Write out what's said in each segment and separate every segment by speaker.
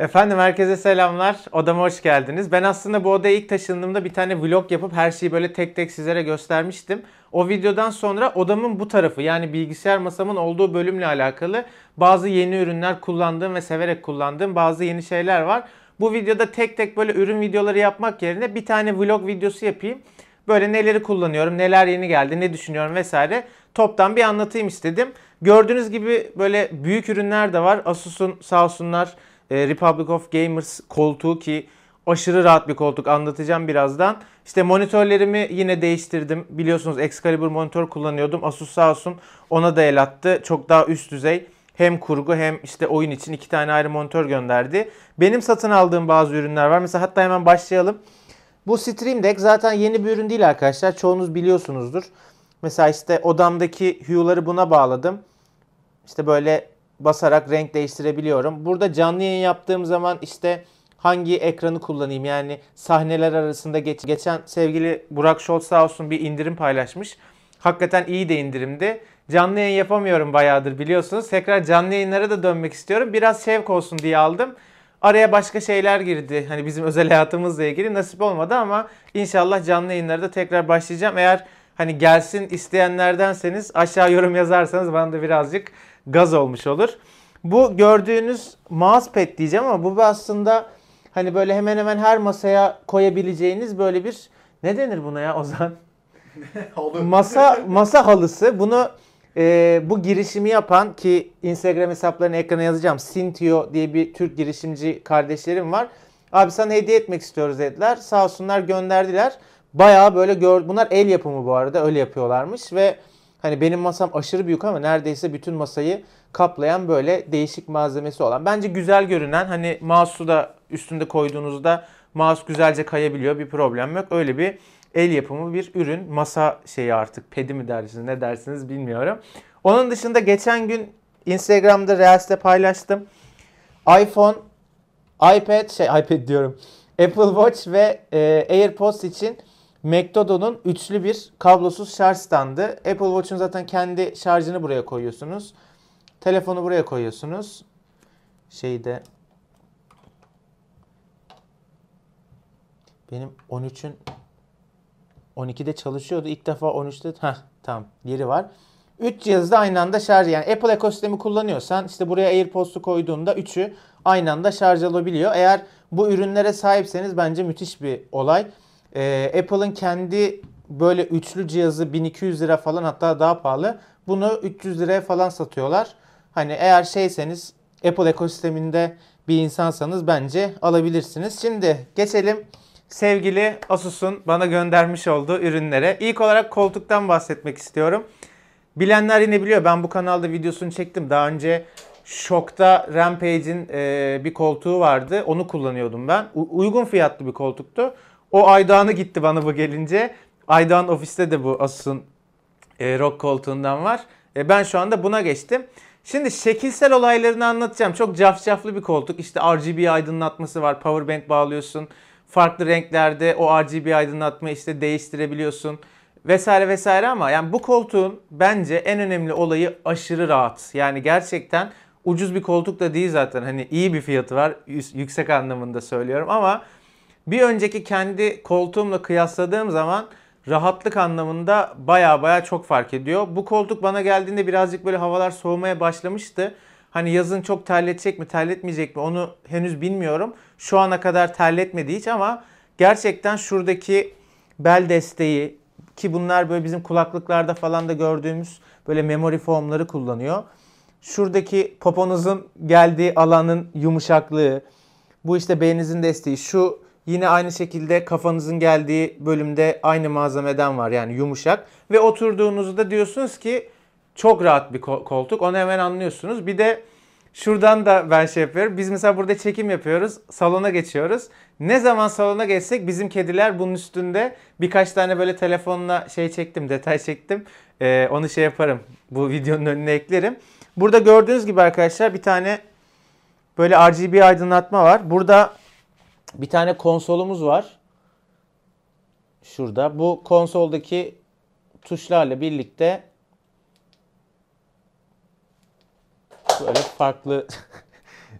Speaker 1: Efendim herkese selamlar. Odama hoş geldiniz. Ben aslında bu odaya ilk taşındığımda bir tane vlog yapıp her şeyi böyle tek tek sizlere göstermiştim. O videodan sonra odamın bu tarafı yani bilgisayar masamın olduğu bölümle alakalı bazı yeni ürünler kullandığım ve severek kullandığım bazı yeni şeyler var. Bu videoda tek tek böyle ürün videoları yapmak yerine bir tane vlog videosu yapayım. Böyle neleri kullanıyorum, neler yeni geldi, ne düşünüyorum vesaire toptan bir anlatayım istedim. Gördüğünüz gibi böyle büyük ürünler de var. Asus'un sağ olsunlar e, Republic of Gamers koltuğu ki aşırı rahat bir koltuk anlatacağım birazdan. İşte monitörlerimi yine değiştirdim. Biliyorsunuz Excalibur monitör kullanıyordum. Asus sağ olsun ona da el attı. Çok daha üst düzey hem kurgu hem işte oyun için iki tane ayrı monitör gönderdi. Benim satın aldığım bazı ürünler var. Mesela hatta hemen başlayalım. Bu Stream Deck zaten yeni bir ürün değil arkadaşlar. Çoğunuz biliyorsunuzdur. Mesela işte odamdaki hue'ları buna bağladım. İşte böyle basarak renk değiştirebiliyorum. Burada canlı yayın yaptığım zaman işte hangi ekranı kullanayım yani sahneler arasında geç geçen sevgili Burak Şolt sağ olsun bir indirim paylaşmış. Hakikaten iyi de indirimdi. Canlı yayın yapamıyorum bayağıdır biliyorsunuz. Tekrar canlı yayınlara da dönmek istiyorum. Biraz şevk olsun diye aldım. Araya başka şeyler girdi. Hani bizim özel hayatımızla ilgili nasip olmadı ama inşallah canlı yayınlara da tekrar başlayacağım. Eğer hani gelsin isteyenlerdenseniz aşağı yorum yazarsanız bana da birazcık gaz olmuş olur. Bu gördüğünüz mousepad diyeceğim ama bu aslında hani böyle hemen hemen her masaya koyabileceğiniz böyle bir ne denir buna ya Ozan? masa masa halısı. Bunu e, bu girişimi yapan ki Instagram hesaplarını ekrana yazacağım. Sintio diye bir Türk girişimci kardeşlerim var. Abi sana hediye etmek istiyoruz dediler. Sağ olsunlar gönderdiler. Bayağı böyle gör bunlar el yapımı bu arada öyle yapıyorlarmış ve Hani benim masam aşırı büyük ama neredeyse bütün masayı kaplayan böyle değişik malzemesi olan. Bence güzel görünen hani mouse'u da üstünde koyduğunuzda mouse güzelce kayabiliyor bir problem yok. Öyle bir el yapımı bir ürün. Masa şeyi artık pedi mi dersiniz ne dersiniz bilmiyorum. Onun dışında geçen gün Instagram'da Reels'te paylaştım. iPhone, iPad, şey iPad diyorum. Apple Watch ve e, AirPods için McDodo'nun üçlü bir kablosuz şarj standı. Apple Watch'un zaten kendi şarjını buraya koyuyorsunuz. Telefonu buraya koyuyorsunuz. Şeyde benim 13'ün 12'de çalışıyordu. İlk defa 13'te ha tam yeri var. 3 cihazda aynı anda şarj yani Apple ekosistemi kullanıyorsan işte buraya AirPods'u koyduğunda 3'ü aynı anda şarj alabiliyor. Eğer bu ürünlere sahipseniz bence müthiş bir olay e, Apple'ın kendi böyle üçlü cihazı 1200 lira falan hatta daha pahalı. Bunu 300 liraya falan satıyorlar. Hani eğer şeyseniz Apple ekosisteminde bir insansanız bence alabilirsiniz. Şimdi geçelim sevgili Asus'un bana göndermiş olduğu ürünlere. İlk olarak koltuktan bahsetmek istiyorum. Bilenler yine biliyor ben bu kanalda videosunu çektim. Daha önce Şok'ta Rampage'in e, bir koltuğu vardı. Onu kullanıyordum ben. U- uygun fiyatlı bir koltuktu. O Aydoğan'ı gitti bana bu gelince. Aydoğan ofiste de bu Asus'un e, rock koltuğundan var. E, ben şu anda buna geçtim. Şimdi şekilsel olaylarını anlatacağım. Çok cafcaflı bir koltuk. İşte RGB aydınlatması var. Powerbank bağlıyorsun. Farklı renklerde o RGB aydınlatmayı işte değiştirebiliyorsun. Vesaire vesaire ama yani bu koltuğun bence en önemli olayı aşırı rahat. Yani gerçekten ucuz bir koltuk da değil zaten. Hani iyi bir fiyatı var. Yüksek anlamında söylüyorum ama bir önceki kendi koltuğumla kıyasladığım zaman rahatlık anlamında baya baya çok fark ediyor. Bu koltuk bana geldiğinde birazcık böyle havalar soğumaya başlamıştı. Hani yazın çok terletecek mi terletmeyecek mi onu henüz bilmiyorum. Şu ana kadar terletmedi hiç ama gerçekten şuradaki bel desteği ki bunlar böyle bizim kulaklıklarda falan da gördüğümüz böyle memory foamları kullanıyor. Şuradaki poponuzun geldiği alanın yumuşaklığı, bu işte beyninizin desteği, şu Yine aynı şekilde kafanızın geldiği bölümde aynı malzemeden var yani yumuşak. Ve oturduğunuzda diyorsunuz ki çok rahat bir koltuk onu hemen anlıyorsunuz. Bir de şuradan da ben şey yapıyorum. Biz mesela burada çekim yapıyoruz salona geçiyoruz. Ne zaman salona geçsek bizim kediler bunun üstünde birkaç tane böyle telefonla şey çektim detay çektim. Ee, onu şey yaparım bu videonun önüne eklerim. Burada gördüğünüz gibi arkadaşlar bir tane böyle RGB aydınlatma var. Burada bir tane konsolumuz var. Şurada. Bu konsoldaki tuşlarla birlikte böyle farklı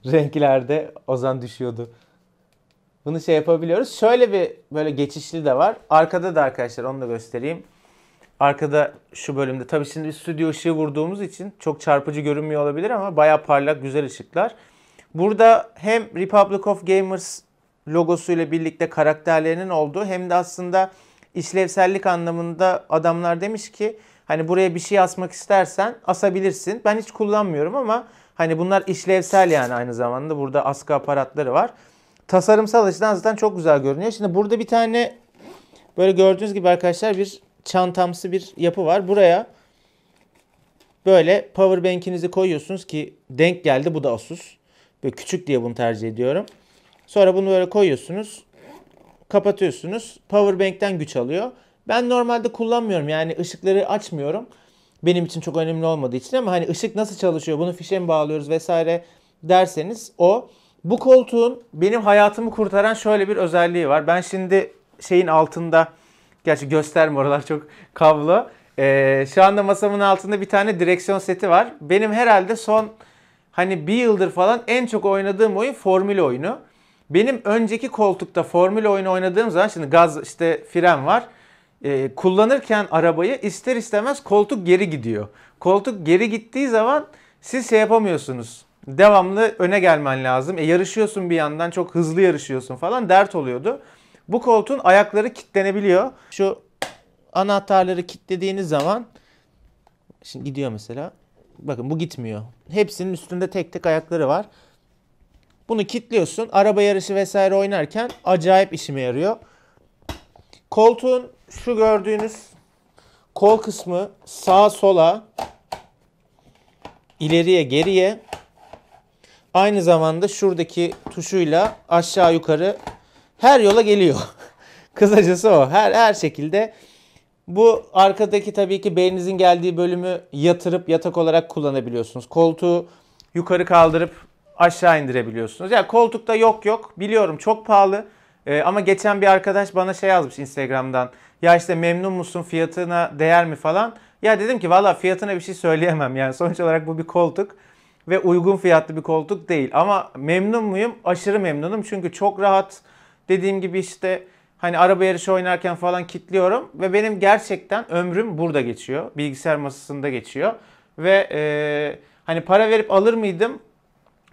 Speaker 1: renklerde Ozan düşüyordu. Bunu şey yapabiliyoruz. Şöyle bir böyle geçişli de var. Arkada da arkadaşlar onu da göstereyim. Arkada şu bölümde tabii şimdi bir stüdyo ışığı vurduğumuz için çok çarpıcı görünmüyor olabilir ama baya parlak güzel ışıklar. Burada hem Republic of Gamers logosuyla birlikte karakterlerinin olduğu hem de aslında işlevsellik anlamında adamlar demiş ki hani buraya bir şey asmak istersen asabilirsin. Ben hiç kullanmıyorum ama hani bunlar işlevsel yani aynı zamanda burada askı aparatları var. Tasarımsal açıdan zaten çok güzel görünüyor. Şimdi burada bir tane böyle gördüğünüz gibi arkadaşlar bir çantamsı bir yapı var. Buraya böyle power bank'inizi koyuyorsunuz ki denk geldi bu da Asus. Böyle küçük diye bunu tercih ediyorum. Sonra bunu böyle koyuyorsunuz. Kapatıyorsunuz. Powerbank'ten güç alıyor. Ben normalde kullanmıyorum. Yani ışıkları açmıyorum. Benim için çok önemli olmadığı için ama hani ışık nasıl çalışıyor? Bunu fişe mi bağlıyoruz vesaire derseniz o. Bu koltuğun benim hayatımı kurtaran şöyle bir özelliği var. Ben şimdi şeyin altında gerçi gösterme oralar çok kablo. Ee, şu anda masamın altında bir tane direksiyon seti var. Benim herhalde son hani bir yıldır falan en çok oynadığım oyun formül oyunu. Benim önceki koltukta formül oyunu oynadığım zaman şimdi gaz işte fren var. E, kullanırken arabayı ister istemez koltuk geri gidiyor. Koltuk geri gittiği zaman siz şey yapamıyorsunuz. Devamlı öne gelmen lazım. E, yarışıyorsun bir yandan çok hızlı yarışıyorsun falan dert oluyordu. Bu koltuğun ayakları kilitlenebiliyor. Şu anahtarları kilitlediğiniz zaman şimdi gidiyor mesela. Bakın bu gitmiyor. Hepsinin üstünde tek tek ayakları var. Bunu kilitliyorsun. Araba yarışı vesaire oynarken acayip işime yarıyor. Koltuğun şu gördüğünüz kol kısmı sağa sola ileriye geriye aynı zamanda şuradaki tuşuyla aşağı yukarı her yola geliyor. Kısacası o. Her her şekilde bu arkadaki tabii ki beyninizin geldiği bölümü yatırıp yatak olarak kullanabiliyorsunuz. Koltuğu yukarı kaldırıp aşağı indirebiliyorsunuz. Ya yani koltukta yok yok biliyorum çok pahalı. Ee, ama geçen bir arkadaş bana şey yazmış Instagram'dan. Ya işte memnun musun fiyatına değer mi falan. Ya dedim ki valla fiyatına bir şey söyleyemem. Yani sonuç olarak bu bir koltuk ve uygun fiyatlı bir koltuk değil. Ama memnun muyum? Aşırı memnunum. Çünkü çok rahat. Dediğim gibi işte hani araba yarışı oynarken falan kilitliyorum Ve benim gerçekten ömrüm burada geçiyor. Bilgisayar masasında geçiyor. Ve e, hani para verip alır mıydım?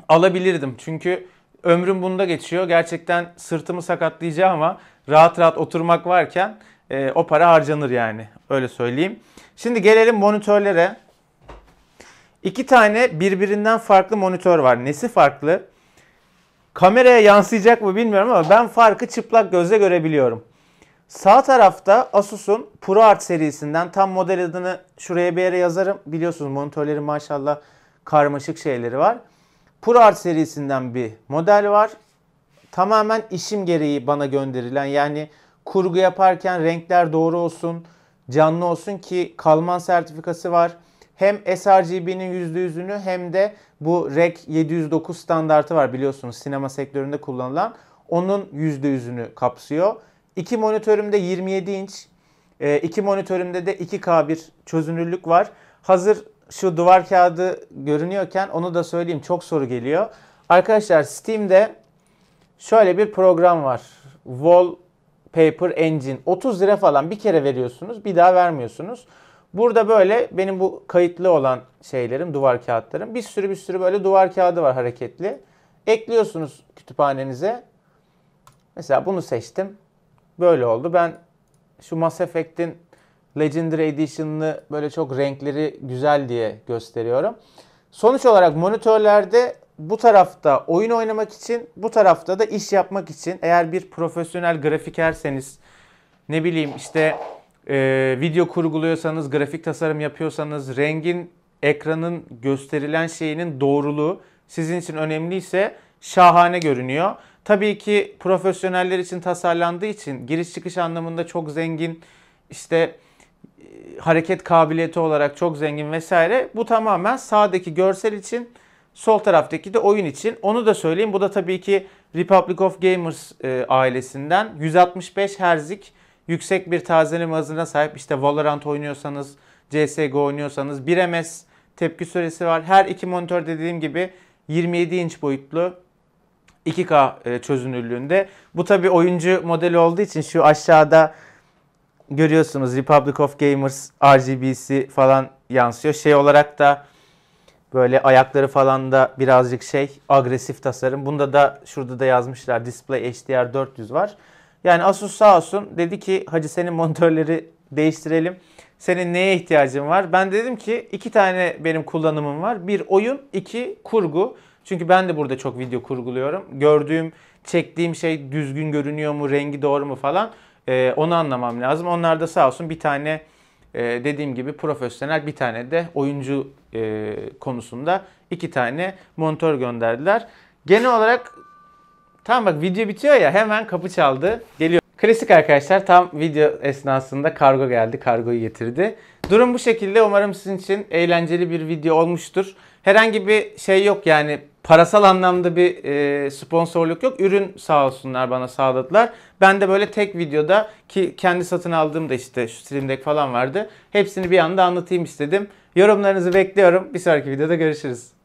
Speaker 1: alabilirdim. Çünkü ömrüm bunda geçiyor. Gerçekten sırtımı sakatlayacağım ama rahat rahat oturmak varken e, o para harcanır yani. Öyle söyleyeyim. Şimdi gelelim monitörlere. İki tane birbirinden farklı monitör var. Nesi farklı? Kameraya yansıyacak mı bilmiyorum ama ben farkı çıplak gözle görebiliyorum. Sağ tarafta Asus'un ProArt serisinden tam model adını şuraya bir yere yazarım. Biliyorsunuz monitörlerin maşallah karmaşık şeyleri var. ProArt serisinden bir model var. Tamamen işim gereği bana gönderilen yani kurgu yaparken renkler doğru olsun, canlı olsun ki kalman sertifikası var. Hem sRGB'nin %100'ünü hem de bu REC 709 standartı var biliyorsunuz sinema sektöründe kullanılan. Onun %100'ünü kapsıyor. İki monitörümde 27 inç, e, iki monitörümde de 2K bir çözünürlük var. Hazır şu duvar kağıdı görünüyorken onu da söyleyeyim çok soru geliyor. Arkadaşlar Steam'de şöyle bir program var. Wallpaper Engine. 30 lira falan bir kere veriyorsunuz bir daha vermiyorsunuz. Burada böyle benim bu kayıtlı olan şeylerim, duvar kağıtlarım. Bir sürü bir sürü böyle duvar kağıdı var hareketli. Ekliyorsunuz kütüphanenize. Mesela bunu seçtim. Böyle oldu. Ben şu Mass Effect'in Legendary Edition'ını böyle çok renkleri güzel diye gösteriyorum. Sonuç olarak monitörlerde bu tarafta oyun oynamak için, bu tarafta da iş yapmak için eğer bir profesyonel grafikerseniz, ne bileyim işte e, video kurguluyorsanız, grafik tasarım yapıyorsanız, rengin, ekranın gösterilen şeyinin doğruluğu sizin için önemliyse şahane görünüyor. Tabii ki profesyoneller için tasarlandığı için giriş çıkış anlamında çok zengin. işte hareket kabiliyeti olarak çok zengin vesaire. Bu tamamen sağdaki görsel için, sol taraftaki de oyun için. Onu da söyleyeyim. Bu da tabii ki Republic of Gamers e, ailesinden 165 Hz'lik yüksek bir tazeleme hızına sahip. İşte Valorant oynuyorsanız, CS:GO oynuyorsanız 1 ms tepki süresi var. Her iki monitör dediğim gibi 27 inç boyutlu 2K e, çözünürlüğünde. Bu tabi oyuncu modeli olduğu için şu aşağıda görüyorsunuz Republic of Gamers RGB'si falan yansıyor. Şey olarak da böyle ayakları falan da birazcık şey agresif tasarım. Bunda da şurada da yazmışlar Display HDR 400 var. Yani Asus sağ olsun dedi ki hacı senin monitörleri değiştirelim. Senin neye ihtiyacın var? Ben dedim ki iki tane benim kullanımım var. Bir oyun, iki kurgu. Çünkü ben de burada çok video kurguluyorum. Gördüğüm, çektiğim şey düzgün görünüyor mu, rengi doğru mu falan. E, onu anlamam lazım. Onlar da sağ olsun bir tane e, dediğim gibi profesyonel bir tane de oyuncu e, konusunda iki tane monitör gönderdiler. Genel olarak tam bak video bitiyor ya hemen kapı çaldı. Geliyor. Klasik arkadaşlar tam video esnasında kargo geldi, kargoyu getirdi. Durum bu şekilde. Umarım sizin için eğlenceli bir video olmuştur herhangi bir şey yok yani parasal anlamda bir e, sponsorluk yok. Ürün sağ olsunlar bana sağladılar. Ben de böyle tek videoda ki kendi satın aldığım da işte şu Stream Deck falan vardı. Hepsini bir anda anlatayım istedim. Yorumlarınızı bekliyorum. Bir sonraki videoda görüşürüz.